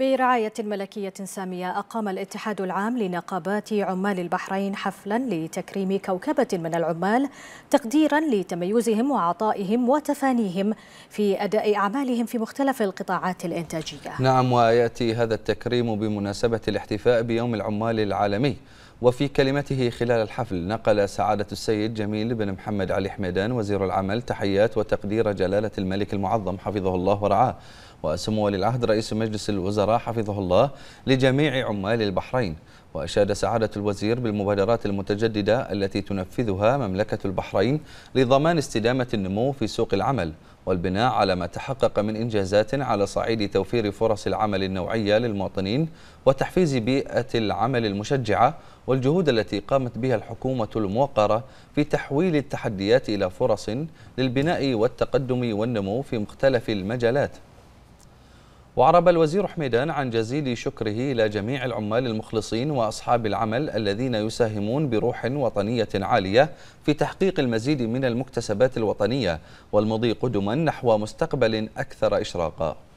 برعاية ملكية سامية أقام الاتحاد العام لنقابات عمال البحرين حفلا لتكريم كوكبة من العمال تقديرا لتميزهم وعطائهم وتفانيهم في أداء أعمالهم في مختلف القطاعات الإنتاجية نعم ويأتي هذا التكريم بمناسبة الاحتفاء بيوم العمال العالمي وفي كلمته خلال الحفل نقل سعادة السيد جميل بن محمد علي حميدان وزير العمل تحيات وتقدير جلالة الملك المعظم حفظه الله ورعاه وسمو ولي العهد رئيس مجلس الوزراء حفظه الله لجميع عمال البحرين وأشاد سعادة الوزير بالمبادرات المتجددة التي تنفذها مملكة البحرين لضمان استدامة النمو في سوق العمل والبناء على ما تحقق من إنجازات على صعيد توفير فرص العمل النوعية للمواطنين وتحفيز بيئة العمل المشجعة والجهود التي قامت بها الحكومة الموقرة في تحويل التحديات إلى فرص للبناء والتقدم والنمو في مختلف المجالات وعرب الوزير حميدان عن جزيل شكره إلى جميع العمال المخلصين وأصحاب العمل الذين يساهمون بروح وطنية عالية في تحقيق المزيد من المكتسبات الوطنية والمضي قدما نحو مستقبل أكثر إشراقا